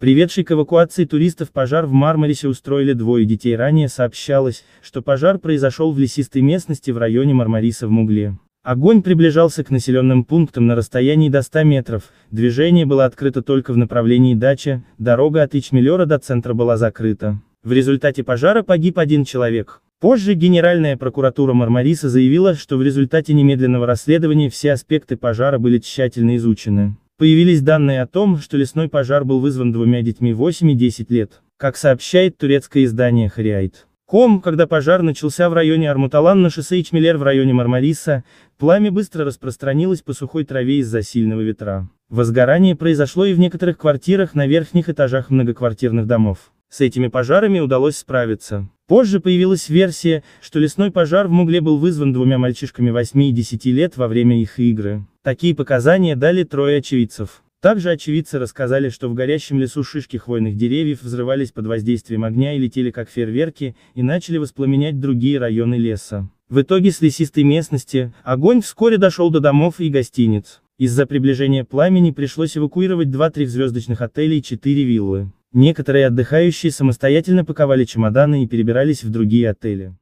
Приведший к эвакуации туристов пожар в Мармарисе устроили двое детей. Ранее сообщалось, что пожар произошел в лесистой местности в районе Мармариса в Мугле. Огонь приближался к населенным пунктам на расстоянии до 100 метров, движение было открыто только в направлении дача, дорога от Ичмелера до центра была закрыта. В результате пожара погиб один человек. Позже Генеральная прокуратура Мармариса заявила, что в результате немедленного расследования все аспекты пожара были тщательно изучены. Появились данные о том, что лесной пожар был вызван двумя детьми 8 и 10 лет, как сообщает турецкое издание Хариайт. Ком, когда пожар начался в районе Армуталан на шоссе Ичмелер в районе Мармариса, пламя быстро распространилось по сухой траве из-за сильного ветра. Возгорание произошло и в некоторых квартирах на верхних этажах многоквартирных домов. С этими пожарами удалось справиться. Позже появилась версия, что лесной пожар в Мугле был вызван двумя мальчишками 8 и 10 лет во время их игры. Такие показания дали трое очевидцев. Также очевидцы рассказали, что в горящем лесу шишки хвойных деревьев взрывались под воздействием огня и летели как фейерверки, и начали воспламенять другие районы леса. В итоге с лесистой местности, огонь вскоре дошел до домов и гостиниц. Из-за приближения пламени пришлось эвакуировать 2-3 звездочных отеля и 4 виллы. Некоторые отдыхающие самостоятельно паковали чемоданы и перебирались в другие отели.